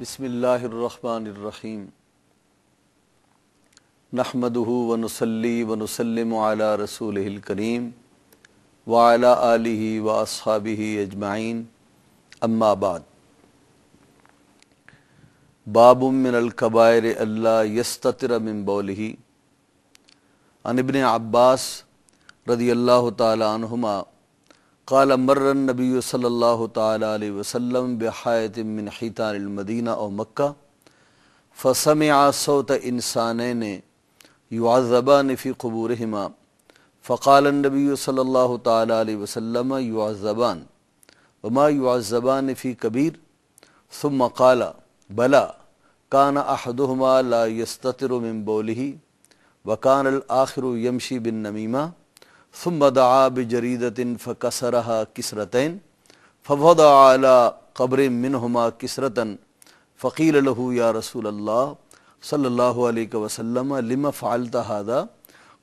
बसमीम नहमदहू वनसली वनसलम रसूल करीम वाला आलि व असहाबी अजमाइन अम्माबाद बाबुमिनकबायर अल्ला यस्तर मिम्बोलही अनबन अब्बास रदी अल्लाह तहमा काल मर्रन नबी सल्ला तसम बहायतिन हितानमदीना और मक्का फ़सम आसौत इंसान ने युआज़बा नफ़ी कबूर हिमा फ़काल नबी सल्ला तसम युआज़बान वमा युआज़बा नफ़ी कबीर सुम काला बला कान अहदुमा ला यस्तरमिन बोली वकान आखिर यमशी बिन नमीमा फ़मदाब जरीदतिन फ़कसरहा किसरतन फ़वदाला कब्र मिनहुमा किसरतन फ़कील लहू या रसूल अल्लाह सल्ला वसलम लिम फ़ालता हादा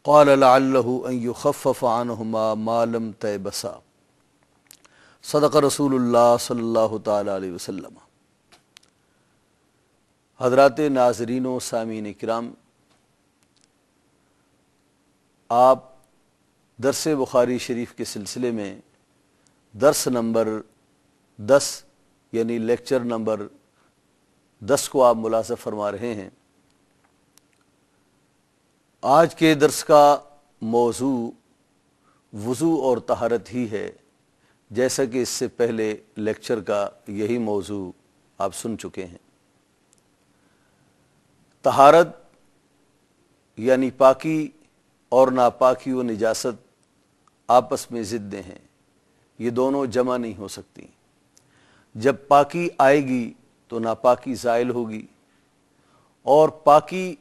कौल युखफ़ानहुमा मालम सदक रसूलुल्लाह सल्लल्लाहु अलैहि वसल्लम नाजरीन सामीन कराम आप दरस बुखारी शरीफ के सिलसिले में दर्स नंबर दस यानी लेक्चर नंबर दस को आप मुलासफ़ फरमा रहे हैं आज के दर्स का मौजू वज़ू और तहारत ही है जैसा कि इससे पहले लेक्चर का यही मौजू आप सुन चुके हैं तहारत यानी पाकी और नापाकी व निजासत आपस में ज़िद्दें हैं ये दोनों जमा नहीं हो सकती जब पाकी आएगी तो नापाकी ज़ायल होगी और पाकी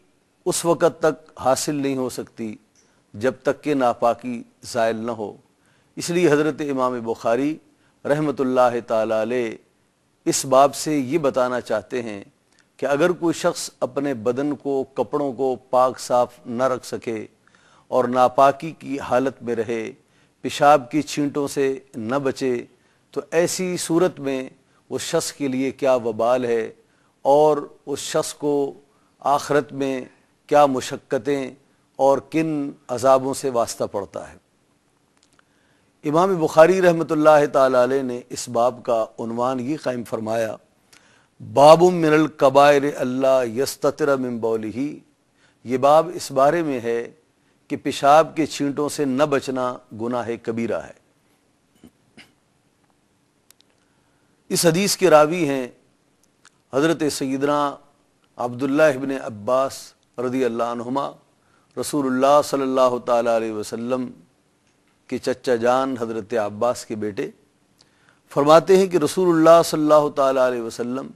उस वक़्त तक हासिल नहीं हो सकती जब तक कि नापाकी ज़ायल न हो इसलिए हज़रत इमाम बुखारी रहमत ला इस बाब से ये बताना चाहते हैं कि अगर कोई शख्स अपने बदन को कपड़ों को पाक साफ न रख सके और नापाकी की हालत में रहे पेशाब की छींटों से न बचे तो ऐसी सूरत में उस शख्स के लिए क्या वबाल है और उस शख्स को आखरत में क्या मुशक्क़तें और किन अजाबों से वास्ता पड़ता है इमाम बुखारी रहमत ला ने इस बाब का उनवान ये कायम फरमाया बाबुम मिनल कबायर अल्ला यस्तरा मिम्बौली ये बाब इस बारे में है कि पेशाब के छींटों से न बचना गुनाह कबीरा है इस हदीस के रावी हैं हज़रत सईदना अब्दुल्ला इबन अब्बास रदी अल्लाहुमा रसूलुल्लाह सल्लल्लाहु अलैहि वसल्लम के चचा जान हज़रत अब्बास के बेटे फरमाते हैं कि रसूलुल्लाह सल्लल्लाहु अलैहि वसल्लम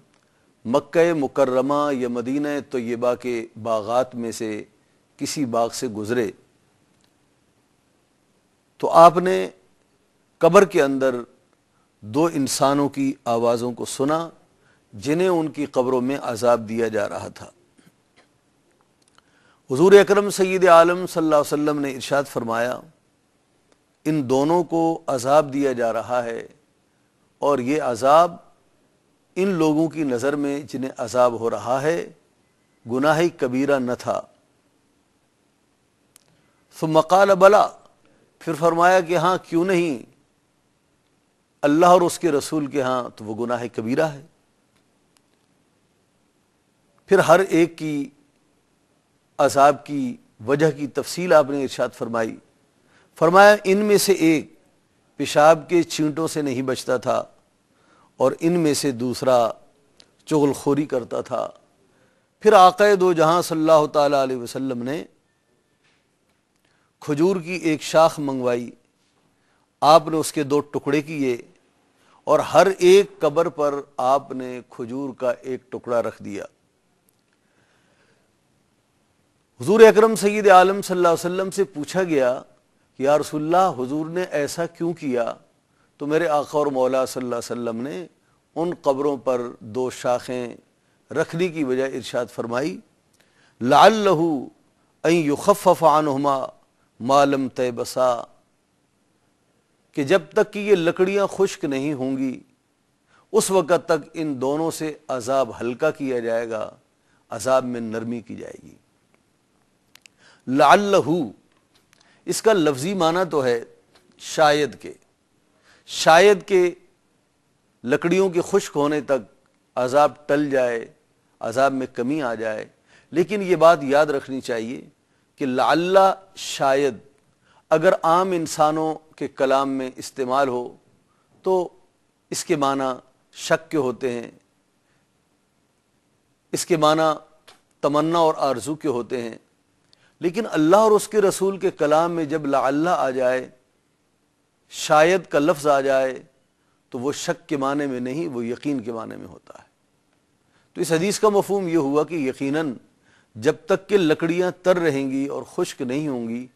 मक् मुकर्रमा या मदीना तय्यबा के बागात में से किसी बाग से गुजरे तो आपने कब्र के अंदर दो इंसानों की आवाज़ों को सुना जिन्हें उनकी कब्रों में अजाब दिया जा रहा था हजूर अक्रम सैद आलम सल्ला वसम ने इर्शाद फरमाया इन दोनों को अजाब दिया जा रहा है और ये अजाब इन लोगों की नज़र में जिन्हें अजाब हो रहा है गुनाही कबीरा न था मकाल बला फिर फरमाया कि हाँ क्यों नहीं अल्लाह और उसके रसूल के हाँ तो वह गुनाह कबीरा है फिर हर एक की असाब की वजह की तफसील आपने इर्शाद फरमाई फरमाया इन में से एक पेशाब के चींटों से नहीं बचता था और इन में से दूसरा चुगलखोरी करता था फिर आकए दो जहाँ सल्लल्लाहु अलैहि ने खजूर की एक शाख मंगवाई आपने उसके दो टुकड़े किए और हर एक कबर पर आपने खजूर का एक टुकड़ा रख दिया हजूर अक्रम सईद आलम वसल्लम से पूछा गया कि या रसुल्ला हजूर ने ऐसा क्यों किया तो मेरे आका और मौला वसल्लम ने उन कब्रों पर दो शाखें रखने की वजह इर्शाद फरमाई लाल लहू युखफ़ान हमा मालम तय बसा कि जब तक कि ये लकड़ियां खुश्क नहीं होंगी उस वक़्त तक इन दोनों से अजाब हल्का किया जाएगा अजाब में नरमी की जाएगी लालहू इसका लफ्ज़ी माना तो है शायद के शायद के लकड़ियों के खुश्क होने तक अजाब टल जाए अजाब में कमी आ जाए लेकिन ये बात याद रखनी चाहिए कि लाला शायद अगर आम इंसानों के कलाम में इस्तेमाल हो तो इसके माना शक के होते हैं इसके माना तमन्ना और आरजू के होते हैं लेकिन अल्लाह और उसके रसूल के कलाम में जब लाला आ जाए शायद का लफ्ज़ आ जाए तो वो शक के माने में नहीं वो यकीन के माने में होता है तो इस हदीस का मफहम यह हुआ कि यकीनन जब तक कि लकड़ियाँ तर रहेंगी और खुश्क नहीं होंगी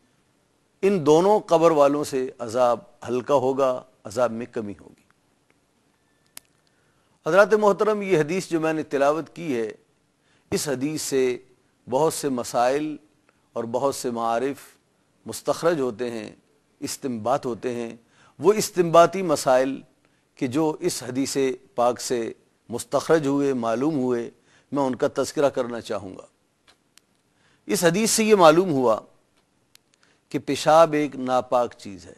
इन दोनों क़बर वालों से अजाब हल्का होगा अजाब में कमी होगी हजरत मोहतरम ये हदीस जो मैंने तिलावत की है इस हदीस से बहुत से मसाइल और बहुत से मारफ मुस्तरज होते हैं इस्तेमाल होते हैं वो इस्तेमाती मसाइल कि जो इस हदीस पाक से मुस्तरज हुए मालूम हुए मैं उनका तस्करा करना चाहूँगा इस हदीस से ये मालूम हुआ कि पेशाब एक नापाक चीज़ है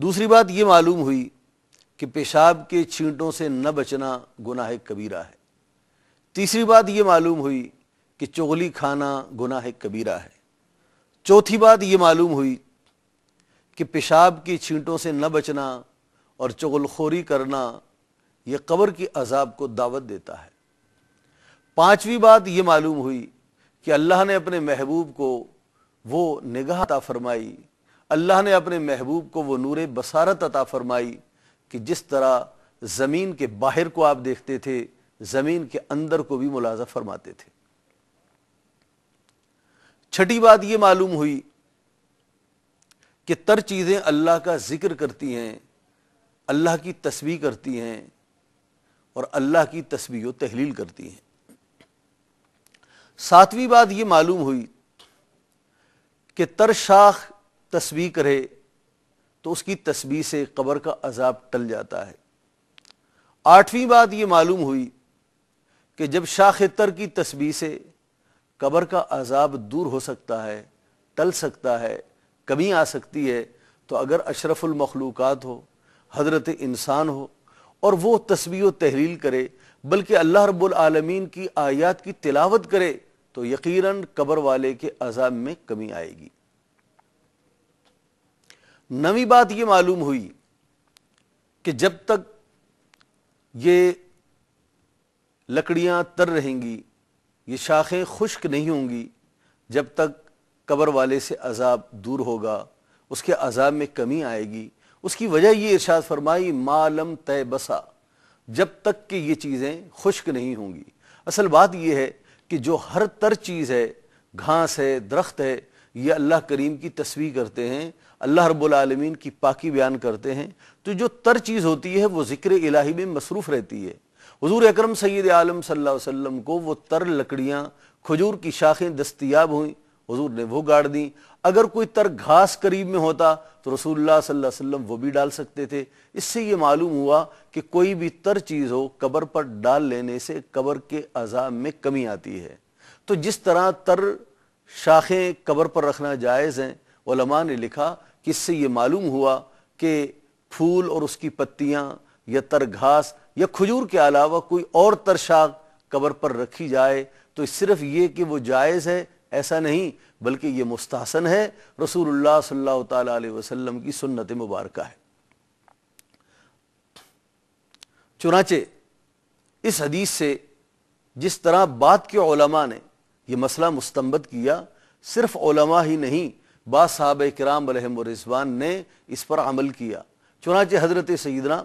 दूसरी बात ये मालूम हुई कि पेशाब के छींटों से न बचना गुनाह कबीरा है तीसरी बात ये मालूम हुई कि चोगली खाना गुनाह कबीरा है चौथी बात ये मालूम हुई कि पेशाब की छींटों से न बचना और चगलखोरी करना यह कब्र की अजाब को दावत देता है पांचवी बात यह मालूम हुई कि अल्लाह ने अपने महबूब को वो निगाह अता फरमाई अल्लाह ने अपने महबूब को वो नूर बसारत अता फरमाई कि जिस तरह ज़मीन के बाहर को आप देखते थे ज़मीन के अंदर को भी मुलाजा फरमाते थे छठी बात यह मालूम हुई कि तर चीज़ें अल्लाह का जिक्र करती हैं अल्लाह की तस्वीर करती हैं और अल्लाह की तस्वीर तहलील करती हैं सातवीं बात ये मालूम हुई कि तर शाख तस्वीर करे तो उसकी तस्वीर से कबर का अजाब टल जाता है आठवीं बात ये मालूम हुई कि जब शाख तर की तस्वीर से कबर का अजाब दूर हो सकता है टल सकता है कमी आ सकती है तो अगर अशरफुल मखलूक़ात हो हजरत इंसान हो और वो तस्वीर तहरील करे बल्कि अल्लाह रब्बुल आलमीन की आयात की तिलावत करे तो यकीनन कब्र वाले के अजाब में कमी आएगी नवी बात यह मालूम हुई कि जब तक ये लकड़ियां तर रहेंगी ये शाखें खुश्क नहीं होंगी जब तक कब्र वाले से अजाब दूर होगा उसके अजाब में कमी आएगी उसकी वजह ये इर्शाद फरमाई मालम तय बसा जब तक कि ये चीज़ें खुश्क नहीं होंगी असल बात यह है कि जो हर तर चीज़ है घास है दरख्त है ये अल्लाह करीम की तस्वीर करते हैं अल्लाह रबालमीन की पाकि बयान करते हैं तो जो तर चीज़ होती है वो ज़िक्र इलाही में मसरूफ़ रहती है हजूर अक्रम सैद आलम सल्लम को वो तर लकड़ियाँ खजूर की शाखें दस्तियाब हुई हजूर ने वो गाड़ दी अगर कोई तर घास करीब में होता तो रसूलुल्लाह सल्लल्लाहु अलैहि वसल्लम वो भी डाल सकते थे इससे ये मालूम हुआ कि कोई भी तर चीज़ हो कबर पर डाल लेने से कबर के अजाब में कमी आती है तो जिस तरह तर शाखें कबर पर रखना जायज़ हैं ओलमा ने लिखा कि इससे ये मालूम हुआ कि फूल और उसकी पत्तियाँ या तर घास या खजूर के अलावा कोई और तर शाख कबर पर रखी जाए तो सिर्फ ये कि वो जायज़ है ऐसा नहीं बल्कि ये मुस्तासन है रसूलुल्लाह सल्लल्लाहु अलैहि वसल्लम की सुन्नत मुबारक है चुनाचे इस हदीस से जिस तरह बाद के ओलमा ने यह मसला मुस्तमद किया सिर्फ ओलमा ही नहीं बाद साहब कराम रिजवान ने इस पर अमल किया चुनाचे हज़रत सईदना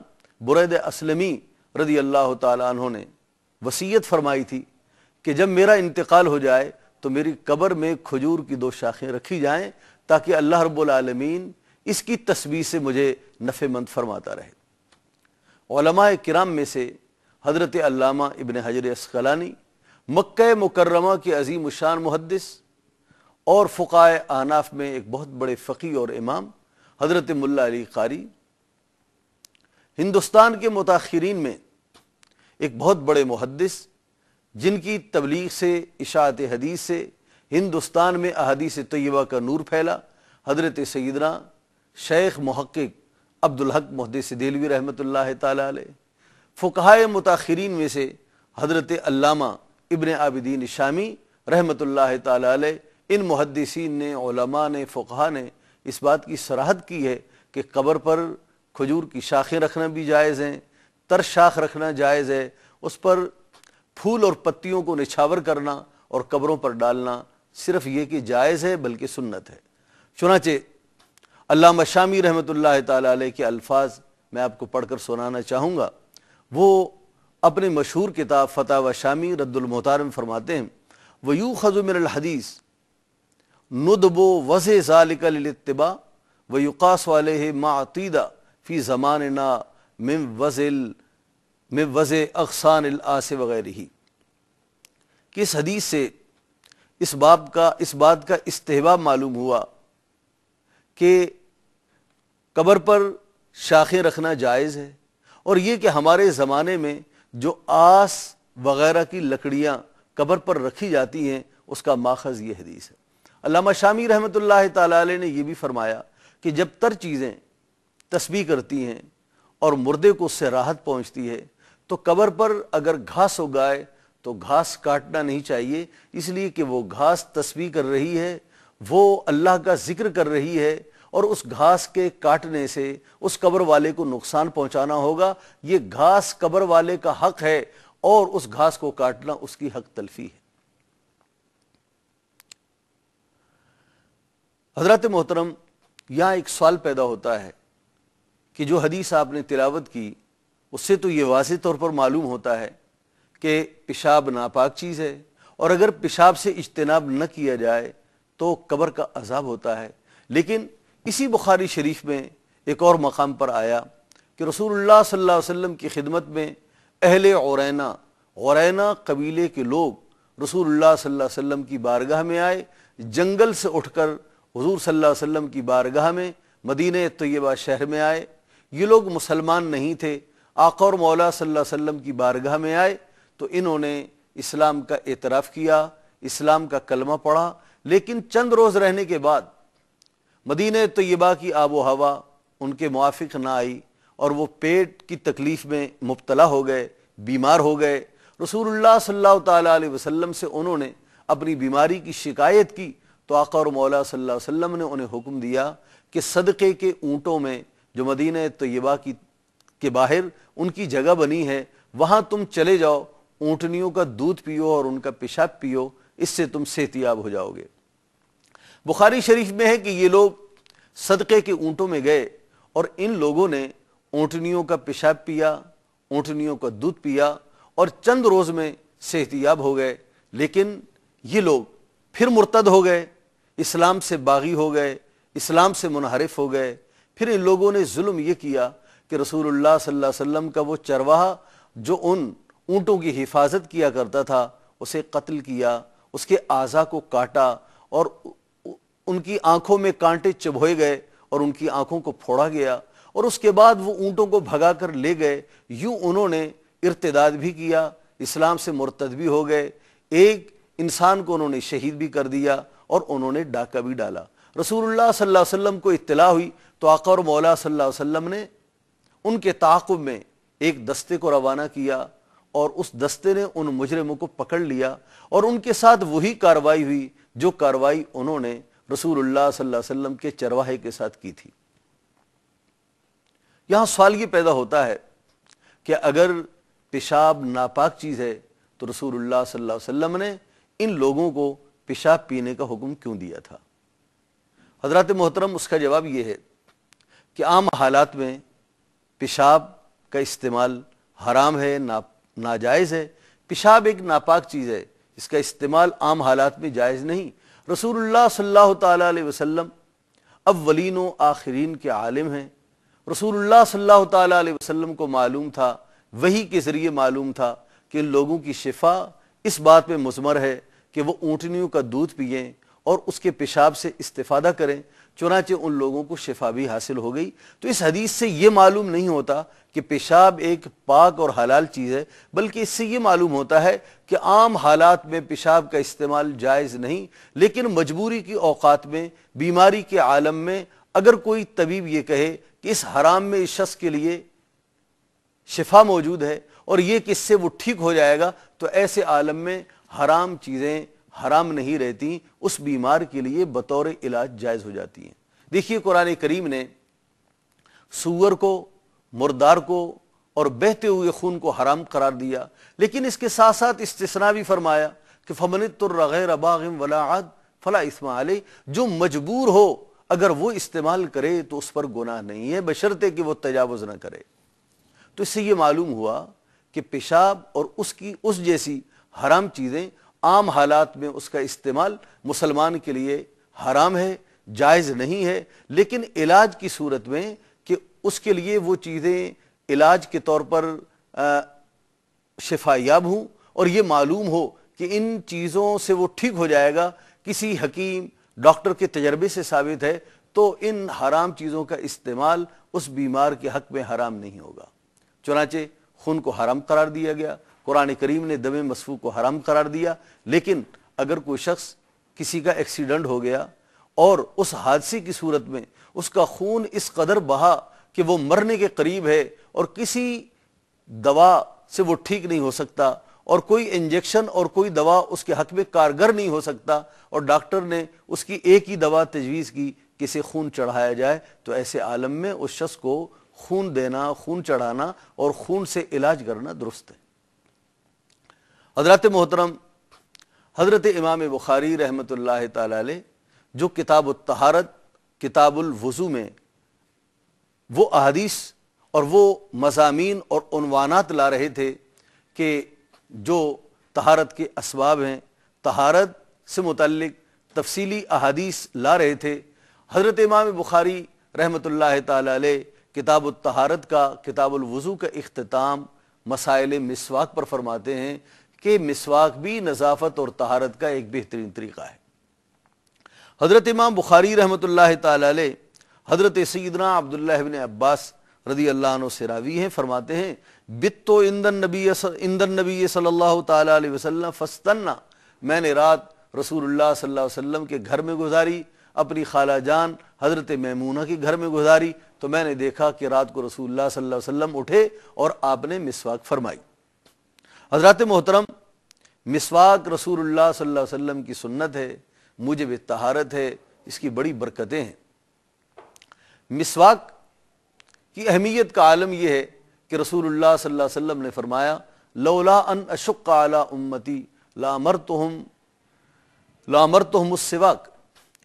बुरैद असलमी रदी अल्लाह तहों ने वसीयत फरमाई थी कि जब मेरा इंतकाल हो जाए तो मेरी कबर में खजूर की दो शाखें रखी जाएं ताकि अल्लाह रबालमीन इसकी तस्वीर से मुझे नफ़ेमंद फरमाता रहे किराम में से हज़रत अल्लामा इबन हजर असकलानी मक् मुकर्रमा के अजीम शान मुहदस और फकाय आनाफ में एक बहुत बड़े फ़की और इमाम हज़रत मुल्ला अली कारी हिंदुस्तान के मुताखरीन में एक बहुत बड़े मुहदस जिनकी तबलीग से इशात हदीस से हिंदुस्तान में अहदीस तयबा का नूर फैला हजरत सैदना शेख महक़ अब्दुलहक महदस दिलवी रहमत ला तुकाय मुताखरीन में से हजरत अल्लामा इबन आबिदीन शामी रहमत ला इन मुहदसिन ने ओलमा ने फ़ुका ने इस बात की सराहत की है कि कबर पर खजूर की शाखें रखना भी जायज़ हैं तर शाख रखना जायज़ है उस पर फूल और पत्तियों को निछावर करना और कब्रों पर डालना सिर्फ ये कि जायज़ है बल्कि सुन्नत है चुनाचे अल्लाह शामी रहमत ताल के अल्फाज मैं आपको पढ़कर सुनाना चाहूँगा वो अपने मशहूर किताब फ़तह व शामी में फरमाते हैं व यू हदीस नुदबो वज़ ज़ालिकलतबा व युकास वाले मातीदा फ़ी ज़मान ना मिम वज़िल मिम वज़ अकसान आस वगैरह ही कि इस हदीस से इस बाब का इस बात का इस्तेबाब मालूम हुआ कि कबर पर शाखें रखना जायज़ है और ये कि हमारे ज़माने में जो आस वगैरह की लकड़ियाँ कबर पर रखी जाती हैं उसका माखज ये हदीस है अलामा शामी रहमत ला ने यह भी फरमाया कि जब तर चीज़ें तस्बी करती हैं और मुर्दे को उससे राहत पहुँचती है तो कबर पर अगर घास उगाए तो घास काटना नहीं चाहिए इसलिए कि वो घास तस्वीर कर रही है वो अल्लाह का जिक्र कर रही है और उस घास के काटने से उस कब्र वाले को नुकसान पहुंचाना होगा ये घास कब्र वाले का हक है और उस घास को काटना उसकी हक तलफी है हजरत मोहतरम यहां एक सवाल पैदा होता है कि जो हदीस आपने तिलावत की उससे तो ये वाज तौर पर मालूम होता है कि पेशाब नापाक चीज़ है और अगर पेशाब से इजतनाब न किया जाए तो कबर का अजाब होता है लेकिन इसी बुखारी शरीफ में एक और मकाम पर आया कि रसूलुल्लाह सल्लल्लाहु अलैहि वसल्लम की खिदमत में अहल औरैना औरैना कबीले के लोग रसूलुल्लाह सल्लल्लाहु अलैहि वसल्लम की बारगाह में आए जंगल से उठकर हुजूर सल्लल्लाहु अलैहि वसल्लम की बारगाह में मदीने तय्यबा शहर में आए ये लोग मुसलमान नहीं थे आका और मौला सल्लल्लाहु अलैहि वसल्लम की बारगाह में आए तो इन्होंने इस्लाम का एतराफ़ किया इस्लाम का कलमा पढ़ा लेकिन चंद रोज़ रहने के बाद मदीने तयबा की आबो हवा उनके मुआफ़ ना आई और वो पेट की तकलीफ़ में मुबतला हो गए बीमार हो गए रसूलुल्लाह सल्लल्लाहु अलैहि वसल्लम से उन्होंने अपनी बीमारी की शिकायत की तो आका और मौला सल्लल्लाहु अलैहि वसल्लम ने उन्हें हुक्म दिया कि सदक़े के ऊँटों में जो मदीन तयबा की के बाहर उनकी जगह बनी है वहाँ तुम चले जाओ ऊंटनियों का दूध पियो और उनका पेशाब पियो इससे तुम सेहतियाब हो जाओगे बुखारी शरीफ में है कि ये लोग सदक़े के ऊंटों में गए और इन लोगों ने ऊंटनियों का पेशाब पिया ऊंटनियों का दूध पिया और चंद रोज़ में सेहतियाब हो गए लेकिन ये लोग फिर मुर्तद हो गए इस्लाम से बागी हो गए इस्लाम से मुनहरफ हो गए फिर इन लोगों ने जुल्म ये किया कि रसूलुल्लाह सल्लल्लाहु अलैहि वसल्लम का वो चरवाहा जो उन ऊँटों की हिफाजत किया करता था उसे कत्ल किया उसके आज़ा को काटा और उनकी आँखों में कांटे चुभोए गए और उनकी आँखों को फोड़ा गया और उसके बाद वो ऊँटों को भगा कर ले गए यूँ उन्होंने इर्तदाद भी किया इस्लाम से मुरतद भी हो गए एक इंसान को उन्होंने शहीद भी कर दिया और उन्होंने डाका भी डाला रसूलुल्लाह सल्लल्लाहु अलैहि वसल्लम को इत्तला हुई तो आका और मौला सल्लल्लाहु अलैहि वसल्लम ने उनके ताकुब में एक दस्ते को रवाना किया और उस दस्ते ने उन मुजरमों को पकड़ लिया और उनके साथ वही कार्रवाई हुई जो कार्रवाई उन्होंने रसूलुल्लाह सल्लल्लाहु अलैहि वसल्लम के चरवाहे के साथ की थी यहां सवाल यह पैदा होता है कि अगर पेशाब नापाक चीज़ है तो रसूलुल्लाह सल्लल्लाहु अलैहि वसल्लम ने इन लोगों को पेशाब पीने का हुक्म क्यों दिया था हजरत मोहतरम उसका जवाब यह है कि आम हालात में पेशाब का इस्तेमाल हराम है नाप नाजायज़ है पेशाब एक नापाक चीज़ है इसका इस्तेमाल आम हालात में जायज़ नहीं रसूलुल्लाह सल्लल्लाहु अलैहि वसल्लम अव्वलीन व आखरीन के आलिम हैं रसूलुल्लाह सल्लल्लाहु अलैहि वसल्लम को मालूम था वही के ज़रिए मालूम था कि लोगों की शिफा इस बात पर मजमर है कि वह ऊँटनियों का दूध पिएँ और उसके पेशाब से इस्तादा करें चुनाचे उन लोगों को शिफा भी हासिल हो गई तो इस हदीस से यह मालूम नहीं होता कि पेशाब एक पाक और हलाल चीज़ है बल्कि इससे यह मालूम होता है कि आम हालात में पेशाब का इस्तेमाल जायज़ नहीं लेकिन मजबूरी की औकात में बीमारी के आलम में अगर कोई तबीब यह कहे कि इस हराम में इस शख्स के लिए शिफा मौजूद है और यह किससे वो ठीक हो जाएगा तो ऐसे आलम में हराम चीज़ें हराम नहीं रहती उस बीमार के लिए बतौर इलाज जायज़ हो जाती हैं देखिए कुरान करीम ने सूअर को मुर्दार को और बहते हुए खून को हराम करार दिया लेकिन इसके साथ साथ इस्तना भी फरमाया कि फमनित रगैर वलाद फला इसमा आल जो मजबूर हो अगर वो इस्तेमाल करे तो उस पर गुनाह नहीं है बशर्ते कि वो तजावज़ ना करे तो इससे ये मालूम हुआ कि पेशाब और उसकी उस जैसी हराम चीज़ें आम हालात में उसका इस्तेमाल मुसलमान के लिए हराम है जायज़ नहीं है लेकिन इलाज की सूरत में कि उसके लिए वो चीज़ें इलाज के तौर पर शफायाब हूँ और ये मालूम हो कि इन चीज़ों से वो ठीक हो जाएगा किसी हकीम डॉक्टर के तजर्बे से साबित है तो इन हराम चीज़ों का इस्तेमाल उस बीमार के हक में हराम नहीं होगा चुनाचे खून को हराम करार दिया गया कुरान करीम ने दबे मसफू को हराम करार दिया लेकिन अगर कोई शख्स किसी का एक्सीडेंट हो गया और उस हादसे की सूरत में उसका खून इस कदर बहा कि वो मरने के करीब है और किसी दवा से वो ठीक नहीं हो सकता और कोई इंजेक्शन और कोई दवा उसके हक में कारगर नहीं हो सकता और डॉक्टर ने उसकी एक ही दवा तजवीज़ की किसे खून चढ़ाया जाए तो ऐसे आलम में उस शख्स को खून देना खून चढ़ाना और खून से इलाज करना दुरुस्त है हजरत मोहतरम हजरत इमाम बुखारी रहमत ला जो किताब तहारत वज़ू में वो अहदीस और वो मजामी और उनवानात ला रहे थे कि जो तहारत के इसबाब हैं तहारत से मुतलक तफसली अहादीस ला रहे थे हज़रत इमाम बुखारी रहमत ला किताब तहारत का किताबुलवज़ू का अख्ताम मसाइल मिसवाक पर फरमाते हैं कि मिसवाक भी नज़ाफत और तहारत का एक बेहतरीन तरीक़ा है हज़रत इमाम बुखारी रहमत तजरत हज़रत सदना अब्दुल्लाबिन अब्बास रदी अल्लाह से रावी हैं फरमाते हैं बितो इंदन नबी इंदन नबी सल्ला तसल्म फस्तन्ना मैंने रात रसूलुल्लाह सल्लल्लाहु अलैहि वसल्लम के घर में गुजारी अपनी खाला जान हज़रत मैमूना के घर में गुजारी तो मैंने देखा कि रात को रसूल सल्लल्लाहु उठे और आपने मिसवाक फरमाई हजरत मोहतरम मिसवाक रसूल वसम की सुन्नत है मुजब तहारत है इसकी बड़ी बरकतें हैं मिसवाक की अहमियत का आलम यह है कि रसूल वसम ने फरमाया लौला अन अशुक आला उम्मती लामर तो हम लामर तो हम उसवाक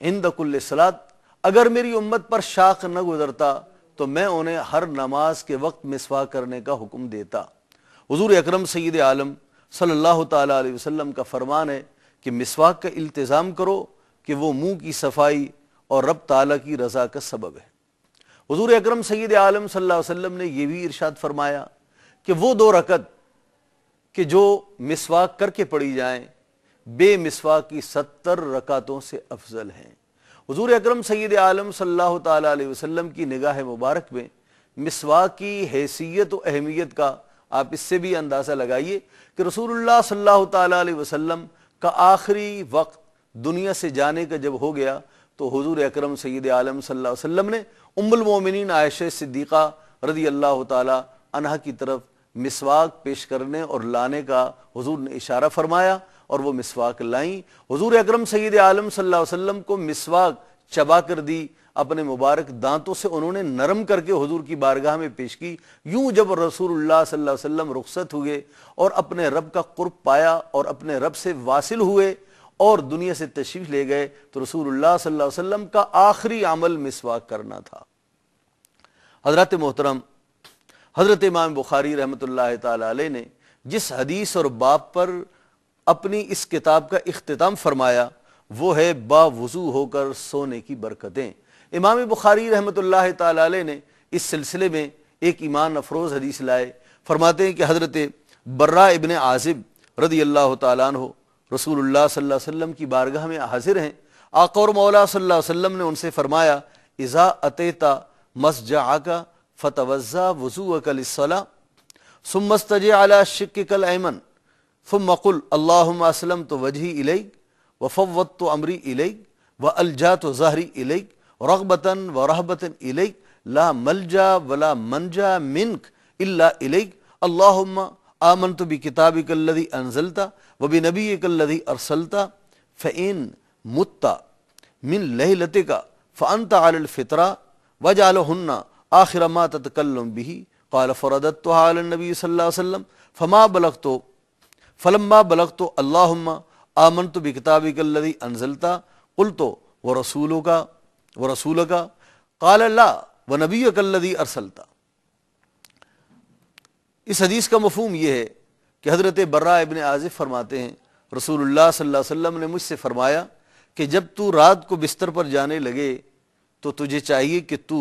हिंदकुल्ल सलात अगर मेरी उम्मत पर शाख न गुजरता तो मैं उन्हें हर नमाज के वक्त मिसवा करने का हुक्म देता हजूर अक्रम सद आलम सल्ला तसलम का फरमान है कि मिसवाक का इल्तज़ाम करो कि वो मुँह की सफाई और रब ताला की रज़ा का सबब है हजूर अक्रम सद आलम सल्ला वसम ने यह भी इर्शाद फरमाया कि वो दो रकत कि जो मिसवाक करके पड़ी जाएँ मिसवाक की सत्तर रकतों से अफजल हैं हजूर अक्रम सैद आलम सल्ला तसलम की निगाह मुबारक में मिसवाक की हैसियत व अहमियत का आप इससे भी अंदाज़ा लगाइए कि रसूलुल्लाह सल्लल्लाहु अलैहि वसल्लम का आखिरी वक्त दुनिया से जाने का जब हो गया तो हुजूर अकरम सैद आलम सल्लल्लाहु अलैहि वसल्लम ने उम्मुल मोमिनीन आयशा सिद्दीक़ा रदी अल्लाह तहा की तरफ मिसवाक पेश करने और लाने का हुजूर ने इशारा फरमाया और वो मिसवाक लाई हुजूर अकरम सैद आलम सल्लल्लाहु अलैहि वसल्लम को मिसवाक चबा कर दी अपने मुबारक दांतों से उन्होंने नरम करके हुजूर की बारगाह में पेश की यूं जब रसूलुल्लाह सल्लल्लाहु अलैहि वसल्लम रुखसत हुए और अपने रब का कुर्ब पाया और अपने रब से वासिल हुए और दुनिया से तशरीफ ले गए तो रसूलुल्लाह सल्लल्लाहु अलैहि वसल्लम का आखिरी अमल मिसवाक करना था हजरत मोहतरम हजरत इमाम बुखारी रहमत ने जिस हदीस और बाप पर अपनी इस किताब का अख्ताम फरमाया वो है बावजू होकर सोने की बरकतें इमाम बुखारी रहमत ला ने इस सिलसिले में एक ईमान अफरोज़ हदीस लाए फरमाते हैं कि हज़रत बर्रा इबन आजिब रदी अल्लाह तु रसूल सल्लम की बारगाह में हाजिर हैं आकौर मौला वसम ने उनसे फरमाया इज़ा अतेता मसजा आका फ़तवज़ा वज़ू कलसला सुमस्तज अला शिक कल ऐमन फ़ुमकुल अल्लाम तो वजही इलई व फ़वत तो अमरी इलई व अलजा तो ज़ाहरी इलई रगबतन व रहबतन इलैक ला मलजा वला मनजा मिनक इल्ला इलैक अल्लाहुम्मा आमनतु बि किताबिक अल्लज़ी अनज़लता व बि नबियिक अल्लज़ी अरसलता फ़ैन मुत्ता मिन लहलतिका फ़अंत अलल फितरा वजअलहुन्ना आखिर मा ततकल्लम बिही قال فرضتها على النبي صلى الله عليه وسلم فما بلغت فلما بلغت اللهم آمنت بكتابك الذي أنزلت قلت ورسولك व रसूल का काल अल्लाह व नबी कल्लदी अरसलता इस हदीस का मफहम यह है कि हज़रत बर्रा इबन आजिफ फरमाते हैं रसूलुल्लाह सल्लल्लाहु अलैहि वसल्लम ने मुझसे फरमाया कि जब तू रात को बिस्तर पर जाने लगे तो तुझे चाहिए कि तू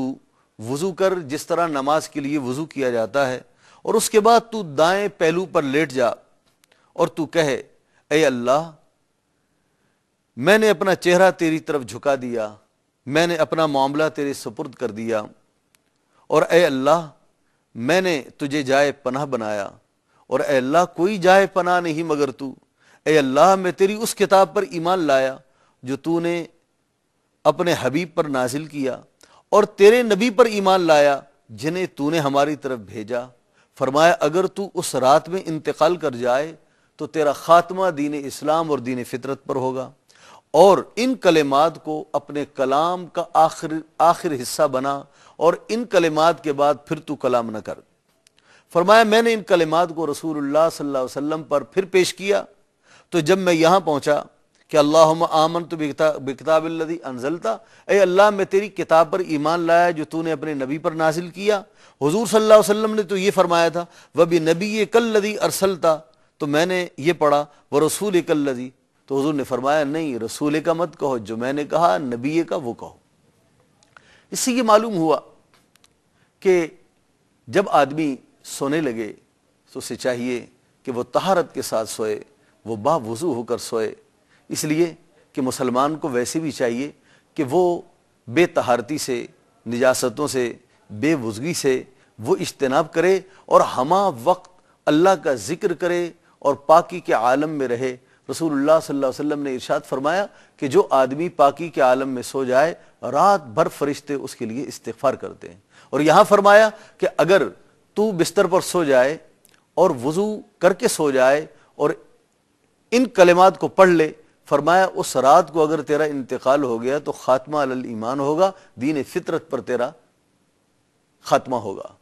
वज़ू कर जिस तरह नमाज के लिए वज़ू किया जाता है और उसके बाद तू दाएं पहलू पर लेट जा और तू कहे अल्लाह मैंने अपना चेहरा तेरी तरफ झुका दिया मैंने अपना मामला तेरे सुपुर्द कर दिया और ए अल्लाह मैंने तुझे जाए पनाह बनाया और ए अल्लाह कोई जाए पनाह नहीं मगर तू ए अल्लाह मैं तेरी उस किताब पर ईमान लाया जो तूने अपने हबीब पर नाजिल किया और तेरे नबी पर ईमान लाया जिन्हें तूने हमारी तरफ भेजा फरमाया अगर तू उस रात में इंतकाल कर जाए तो तेरा खात्मा दीन इस्लाम और दीन फितरत पर होगा और इन कलेमात को अपने कलाम का आखिर आखिर हिस्सा बना और इन कलेमात के बाद फिर तू कलाम न कर फरमाया मैंने इन कलेमात को रसूलुल्लाह सल्लाम वसल्लम पर फिर पेश किया तो जब मैं यहां पहुंचा कि अल्लाह आमन तो बिकताबिल्लदी अनजलता ए अल्लाह मैं तेरी किताब पर ईमान लाया जो तूने अपने नबी पर नाजिल किया हजूर सल्ला वसलम ने तो ये फरमाया था वह भी नबी लदी अरसलता तो मैंने ये पढ़ा व रसूल लदी तो हजूर ने फरमाया नहीं रसूल का मत कहो जो मैंने कहा नबी का वो कहो इससे ये मालूम हुआ कि जब आदमी सोने लगे तो उसे चाहिए कि वह तहारत के साथ सोए वह बावजू होकर सोए इसलिए कि मुसलमान को वैसे भी चाहिए कि वो बेतहारती से निजासतों से बेवजगी से वो इजतनाब करे और हमा वक्त अल्लाह का ज़िक्र करे और पाकि के आलम में रहे रसूलुल्लाह सल्लल्लाहु अलैहि वसल्लम ने इरशाद फरमाया कि जो आदमी पाकी के आलम में सो जाए रात भर फरिश्ते उसके लिए इस्तफार करते हैं और यहां फरमाया कि अगर तू बिस्तर पर सो जाए और वज़ू करके सो जाए और इन कलिमात को पढ़ ले फरमाया उस रात को अगर तेरा इंतकाल हो गया तो खात्मा अल ईमान होगा दीन फितरत पर तेरा खात्मा होगा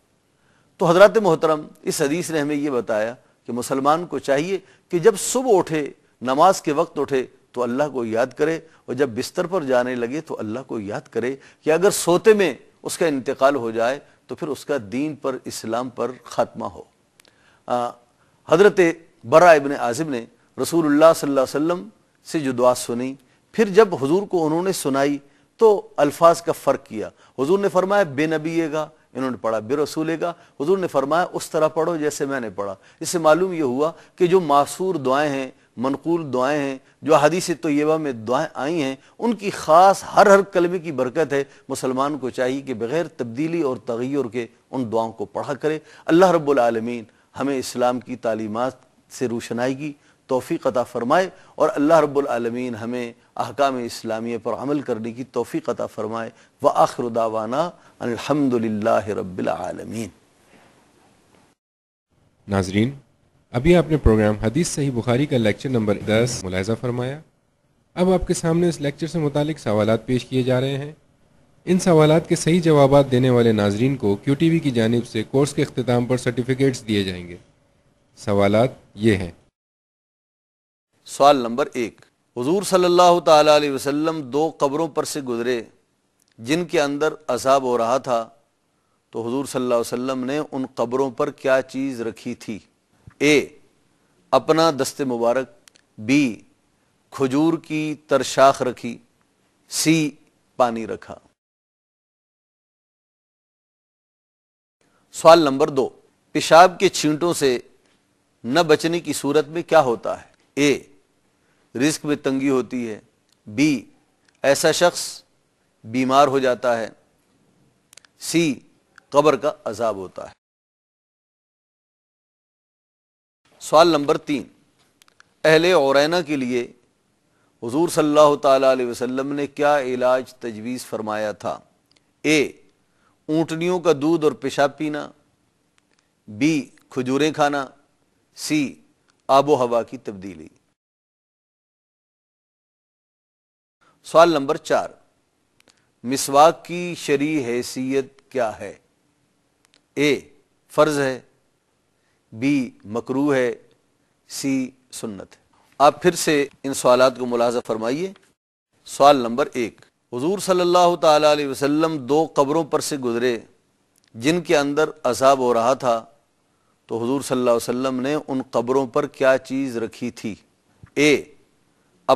तो हजरत मोहतरम इस हदीस ने हमें यह बताया कि मुसलमान को चाहिए कि जब सुबह उठे नमाज के वक्त उठे तो अल्लाह को याद करे और जब बिस्तर पर जाने लगे तो अल्लाह को याद करे कि अगर सोते में उसका इंतकाल हो जाए तो फिर उसका दीन पर इस्लाम पर ख़ात्मा हो हज़रत बरा इबन आज़िम ने रसूलुल्लाह सल्लल्लाहु अलैहि वसल्लम से जो दुआ सुनी फिर जब हुजूर को उन्होंने सुनाई तो अल्फाज का फ़र्क किया हुजूर ने फरमाया नबीएगा इन्होंने पढ़ा बेरसूलेगा हजूर ने फरमाया उस तरह पढ़ो जैसे मैंने पढ़ा इससे मालूम यह हुआ कि जो मासूर दुआएं हैं मनकूल दुआएं हैं जो हदीस तयबा में दुआएं आई हैं उनकी ख़ास हर हर कलमे की बरकत है मुसलमान को चाहिए कि बग़ैर तब्दीली और तगैर के उन दुआओं को पढ़ा करे अल्लाह रब्लमीन हमें इस्लाम की तालीमत से रोशनाई की तोफ़ी अता फ़रमाए और अल्लाह रब्लमीन हमें अहकाम इस्लामिया पर अमल करने की तोफ़ी अता फ़रमाए व आखिर दावाना अलहमदिल्ला रबालमीन नाजरीन अभी आपने प्रोग्राम हदीस सही बुखारी का लेक्चर नंबर दस मुलायजा फरमाया अब आपके सामने इस लेक्चर से मुतालिक सवाल पेश किए जा रहे हैं इन सवाल के सही जवाब देने वाले नाजरन को क्यू टी वी की जानब से कोर्स के अख्ताम पर सर्टिफिकेट्स दिए जाएंगे सवाल ये हैं सवाल नंबर एक हजूर सल्ला तसलम दो कब्रों पर से गुजरे जिनके अंदर अजाब हो रहा था तो हजूर सल्ला वसम ने उन कब्रों पर क्या चीज़ रखी थी ए अपना दस्ते मुबारक बी खजूर की तरशाख रखी सी पानी रखा सवाल नंबर दो पेशाब के छींटों से न बचने की सूरत में क्या होता है ए रिस्क में तंगी होती है बी ऐसा शख्स बीमार हो जाता है सी कब्र का अजाब होता है सवाल नंबर तीन अहले और के लिए हजूर सल्ला वसम ने क्या इलाज तजवीज़ फरमाया था ए ऊँटनियों का दूध और पेशाब पीना बी खजूरें खाना सी आबो हवा की तब्दीली सवाल नंबर चार मिसवाक की शरी हैसियत क्या है ए फ़र्ज़ है बी मकरू है सी सुन्नत है आप फिर से इन सवाल को मुलाजा फरमाइए सवाल नंबर एक हजूर सल्लल्लाहु अलैहि वसल्लम दो कब्रों पर से गुजरे जिनके अंदर अजाब हो रहा था तो हजूर सल्लल्लाहु अलैहि वसल्लम ने उन कब्रों पर क्या चीज़ रखी थी ए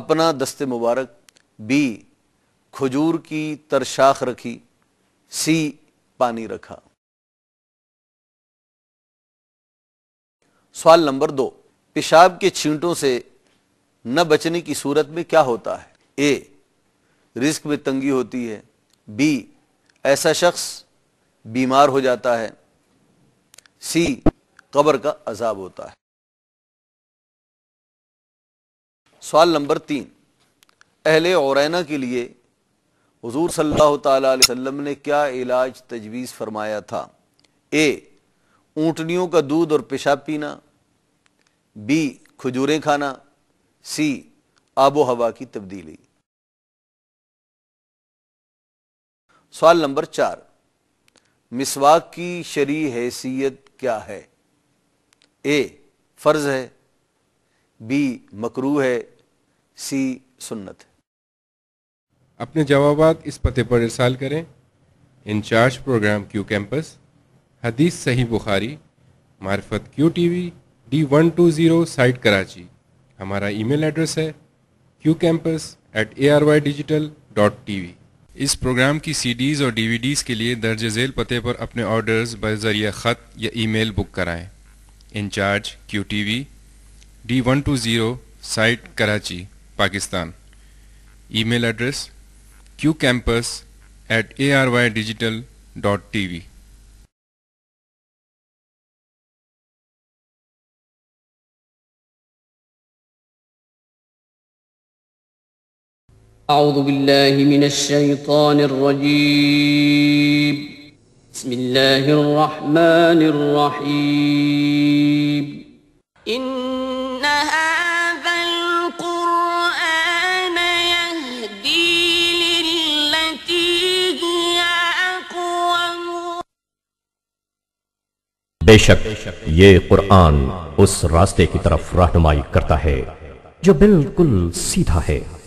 अपना दस्ते मुबारक बी खजूर की तरशाख रखी सी पानी रखा सवाल नंबर दो पेशाब के छींटों से न बचने की सूरत में क्या होता है ए रिस्क में तंगी होती है बी ऐसा शख्स बीमार हो जाता है सी कब्र का अजाब होता है सवाल नंबर तीन अहले औरैना के लिए हजूर सल्लल्लाहु अलैहि वसल्लम ने क्या इलाज तजवीज़ फरमाया था ए ऊँटनियों का दूध और पेशाब पीना बी खजूरें खाना सी आबो हवा की तब्दीली सवाल नंबर चार मिसवाक की शरी हैसियत क्या है ए फर्ज है बी मकरू है सी सुन्नत अपने जवाब इस पते पर इरसाल करें इंचार्ज प्रोग्राम क्यू कैंपस हदीस सही बुखारी मार्फत Q TV D one two zero site Karachi हमारा ईमेल एड्रेस है Q campus at A R Y digital dot T V इस प्रोग्राम की सीडीज़ और डीवीडीज़ के लिए दर्ज झेल पते पर अपने ऑर्डर्स बजरिया ख़त या ईमेल बुक कराएं incharge Q T V D one two zero site Karachi Pakistan email address Q campus at A R Y digital dot T V أعوذ بالله من الشيطان الرجيم بسم الله الرحمن الرحيم إن هذا القرآن يهدي للتي هي أقوم बेशक یہ قرآن اس راستے کی طرف رہنمائی کرتا ہے جو بالکل سیدھا ہے